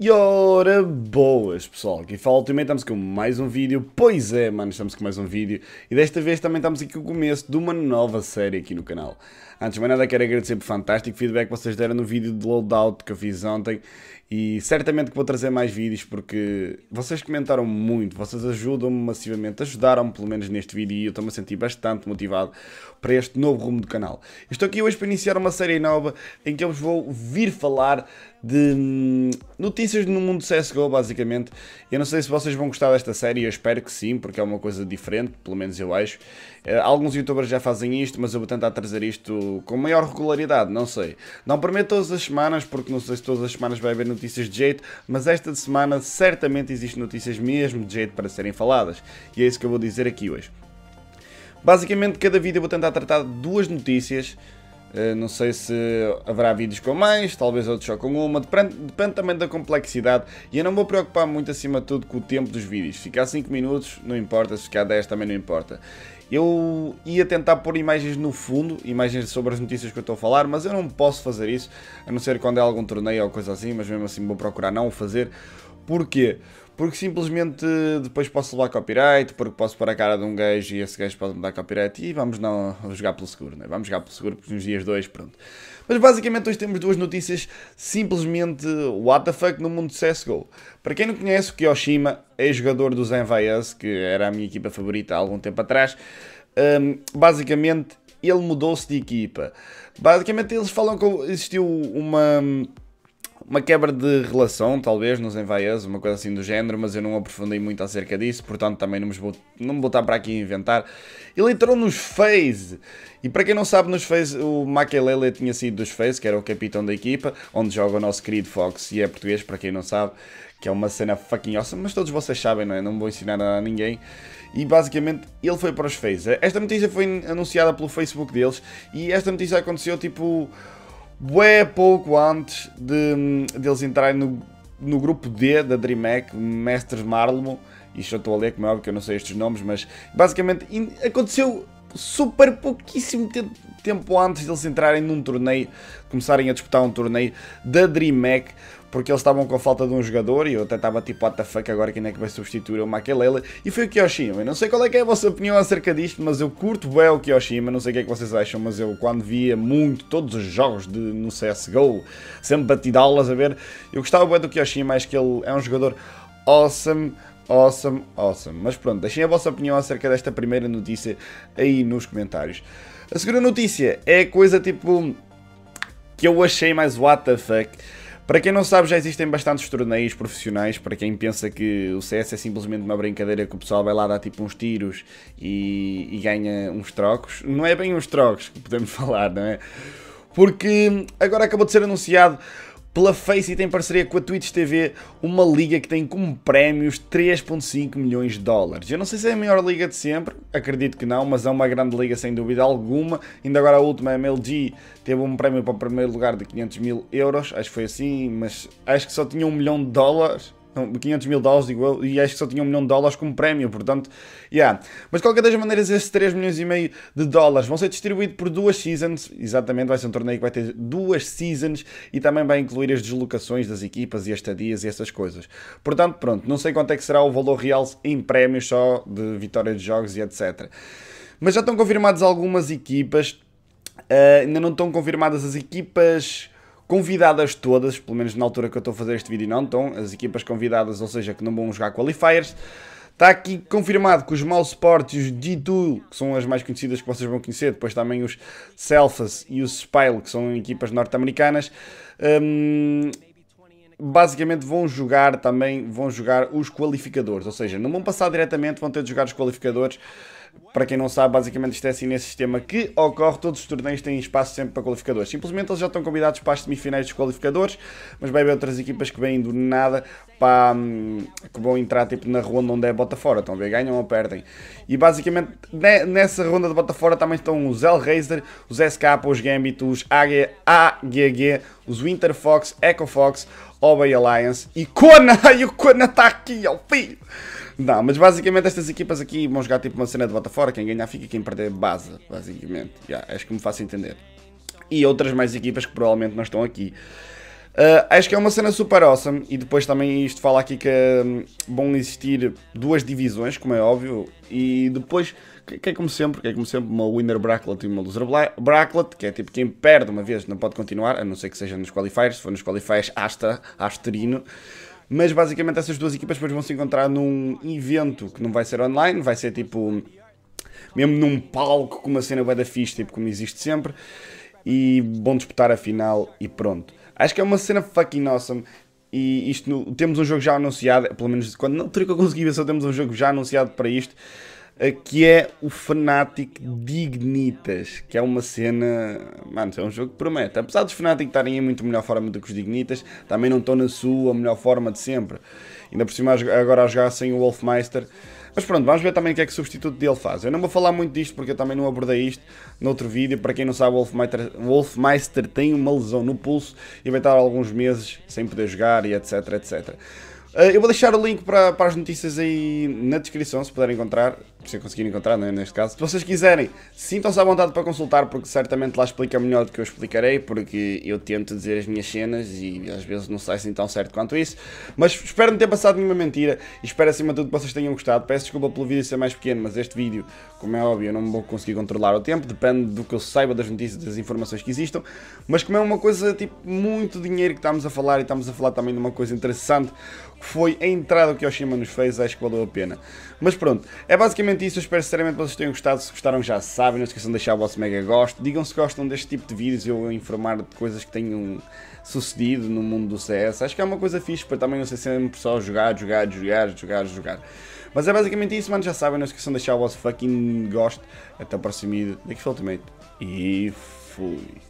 E ora boas pessoal, aqui fala também estamos com mais um vídeo, pois é mano, estamos com mais um vídeo e desta vez também estamos aqui com o começo de uma nova série aqui no canal. Antes de mais nada quero agradecer por fantástico feedback que vocês deram no vídeo de loadout que eu fiz ontem e certamente que vou trazer mais vídeos porque vocês comentaram muito, vocês ajudam-me massivamente, ajudaram-me pelo menos neste vídeo e eu estou-me a sentir bastante motivado para este novo rumo do canal. estou aqui hoje para iniciar uma série nova em que eu vos vou vir falar de hum, notícias notícias no mundo CSGO, basicamente. Eu não sei se vocês vão gostar desta série, eu espero que sim, porque é uma coisa diferente, pelo menos eu acho. Eh, alguns youtubers já fazem isto, mas eu vou tentar trazer isto com maior regularidade, não sei. Não prometo todas as semanas, porque não sei se todas as semanas vai haver notícias de jeito, mas esta semana certamente existem notícias mesmo de jeito para serem faladas. E é isso que eu vou dizer aqui hoje. Basicamente, cada vídeo eu vou tentar tratar duas notícias eh, não sei se haverá vídeos com mais, talvez outros só com uma, depende, depende também da complexidade. E eu não vou preocupar muito acima de tudo com o tempo dos vídeos. Se ficar 5 minutos, não importa, se ficar 10 também não importa. Eu ia tentar pôr imagens no fundo, imagens sobre as notícias que eu estou a falar, mas eu não posso fazer isso, a não ser quando é algum torneio ou coisa assim, mas mesmo assim vou procurar não o fazer. Porquê? Porque simplesmente depois posso levar copyright, porque posso pôr a cara de um gajo e esse gajo pode me dar copyright e vamos não jogar pelo seguro, né? Vamos jogar pelo seguro porque nos dias dois, pronto. Mas basicamente hoje temos duas notícias simplesmente what the fuck no mundo de CSGO. Para quem não conhece, o Kiyoshima é jogador dos Envias, que era a minha equipa favorita há algum tempo atrás. Um, basicamente ele mudou-se de equipa. Basicamente eles falam que existiu uma uma quebra de relação, talvez, nos envaias, uma coisa assim do género, mas eu não aprofundei muito acerca disso, portanto também não, vou, não me vou estar para aqui a inventar. Ele entrou nos FaZe, e para quem não sabe, nos FaZe, o Makelele tinha sido dos FaZe, que era o capitão da equipa, onde joga o nosso querido Fox, e é português, para quem não sabe, que é uma cena fucking awesome, mas todos vocês sabem, não é? Não vou ensinar a ninguém. E basicamente ele foi para os FaZe. Esta notícia foi anunciada pelo Facebook deles, e esta notícia aconteceu tipo bué pouco antes de, de eles entrarem no, no grupo D da DreamHack, Mestres Marlmo, e já estou a ler, como é óbvio que eu não sei estes nomes, mas basicamente aconteceu super pouquíssimo tempo antes de eles entrarem num torneio, começarem a disputar um torneio da DreamHack porque eles estavam com falta de um jogador e eu até estava tipo, what the fuck, agora quem é que vai substituir o Makelele? E foi o Kyoshima. Não sei qual é que é a vossa opinião acerca disto, mas eu curto bem o Kyoshima, não sei o que é que vocês acham, mas eu quando via muito todos os jogos de, no CSGO, sempre batido aulas a ver, eu gostava bem do Kyoshima, acho que ele é um jogador awesome, awesome, awesome. Mas pronto, deixem a vossa opinião acerca desta primeira notícia aí nos comentários. A segunda notícia é coisa tipo que eu achei mais what the fuck. Para quem não sabe, já existem bastantes torneios profissionais. Para quem pensa que o CS é simplesmente uma brincadeira que o pessoal vai lá dar tipo uns tiros e, e ganha uns trocos, não é bem uns trocos que podemos falar, não é? Porque agora acabou de ser anunciado pela Face e tem parceria com a Twitch TV, uma liga que tem como prémios 3.5 milhões de dólares. Eu não sei se é a melhor liga de sempre, acredito que não, mas é uma grande liga sem dúvida alguma. Ainda agora a última, a MLG, teve um prémio para o primeiro lugar de 500 mil euros, acho que foi assim, mas acho que só tinha um milhão de dólares 500 mil dólares, digo eu, e acho que só tinha um milhão de dólares como prémio, portanto, yeah. Mas de qualquer das maneiras, esses 3 milhões e meio de dólares vão ser distribuídos por duas seasons, exatamente, vai ser um torneio que vai ter duas seasons e também vai incluir as deslocações das equipas e as estadias e essas coisas. Portanto, pronto, não sei quanto é que será o valor real em prémios só de vitória de jogos e etc. Mas já estão confirmadas algumas equipas, uh, ainda não estão confirmadas as equipas convidadas todas, pelo menos na altura que eu estou a fazer este vídeo não estão, as equipas convidadas, ou seja, que não vão jogar qualifiers. Está aqui confirmado que os Mouseports e os G2, que são as mais conhecidas que vocês vão conhecer, depois também os Selfas e os Spile, que são equipas norte-americanas, um, basicamente vão jogar também, vão jogar os qualificadores, ou seja, não vão passar diretamente, vão ter de jogar os qualificadores, para quem não sabe, basicamente isto é assim nesse sistema que ocorre, todos os torneios têm espaço sempre para qualificadores. Simplesmente eles já estão convidados para as semifinais dos qualificadores, mas vai haver outras equipas que vêm do nada para hum, que vão entrar tipo na ronda onde é bota fora, estão a ver, ganham ou perdem. E basicamente nessa ronda de bota fora também estão os Hellraiser, os SK, os Gambit, os AGG, os Winter Fox Echo Fox Obey Alliance e Kona! E o Kona está aqui ao é filho! Não, mas basicamente estas equipas aqui vão jogar tipo uma cena de bota fora, quem ganhar fica, quem perder base, basicamente. Já, acho que me faço entender. E outras mais equipas que provavelmente não estão aqui. Uh, acho que é uma cena super awesome e depois também isto fala aqui que é bom hum, existir duas divisões, como é óbvio, e depois, que, que é como sempre, que é como sempre uma winner bracklet e uma loser bracklet, que é tipo quem perde uma vez não pode continuar, a não ser que seja nos qualifiers, se for nos qualifiers, hasta, asterino. Mas basicamente essas duas equipas depois vão se encontrar num evento que não vai ser online, vai ser tipo mesmo num palco com uma cena bada fixe, tipo como existe sempre, e vão disputar a final e pronto. Acho que é uma cena fucking awesome. E isto, temos um jogo já anunciado, pelo menos quando não altura que eu consegui ver, só temos um jogo já anunciado para isto, eh, que é o Fnatic Dignitas, que é uma cena, mano, é um jogo que promete. Apesar dos Fnatic estarem em muito melhor forma do que os Dignitas, também não estão na sua melhor forma de sempre. Ainda por cima agora a jogar sem o Wolfmeister, mas pronto, vamos ver também o que é que o substituto dele faz. Eu não vou falar muito disto porque eu também não abordei isto no outro vídeo. Para quem não sabe, o Wolfmeister, Wolfmeister tem uma lesão no pulso e vai estar alguns meses sem poder jogar e etc, etc. Eh, eu vou deixar o link para, para as notícias aí na descrição, se puderem encontrar se conseguirem encontrar, né, neste caso. Se vocês quiserem, sintam-se à vontade para consultar, porque certamente lá explica melhor do que eu explicarei, porque eu tento dizer as minhas cenas e às vezes não sai assim tão certo quanto isso. Mas espero não ter passado nenhuma mentira e espero acima de tudo que vocês tenham gostado. Peço desculpa pelo vídeo ser mais pequeno, mas este vídeo, como é óbvio, eu não vou conseguir controlar o tempo, depende do que eu saiba das notícias, das informações que existam. Mas como é uma coisa tipo muito dinheiro que estamos a falar e estamos a falar também de uma coisa interessante, que foi a entrada que o Yoshima nos fez, acho que valeu a pena. Mas pronto, é basicamente basicamente isso, eu espero sinceramente que vocês tenham gostado. Se gostaram já sabem, não se esqueçam de deixar o vosso mega gosto. Digam se gostam deste tipo de vídeos, eu informar de coisas que tenham sucedido no mundo do CS. Acho que é uma coisa fixe para também não ser sempre é só jogar, jogar, jogar, jogar, jogar. Mas é basicamente isso, mano. Já sabem, não se esqueçam de deixar o vosso fucking gosto. Até o próximo vídeo. Daqui Ultimate. E fui.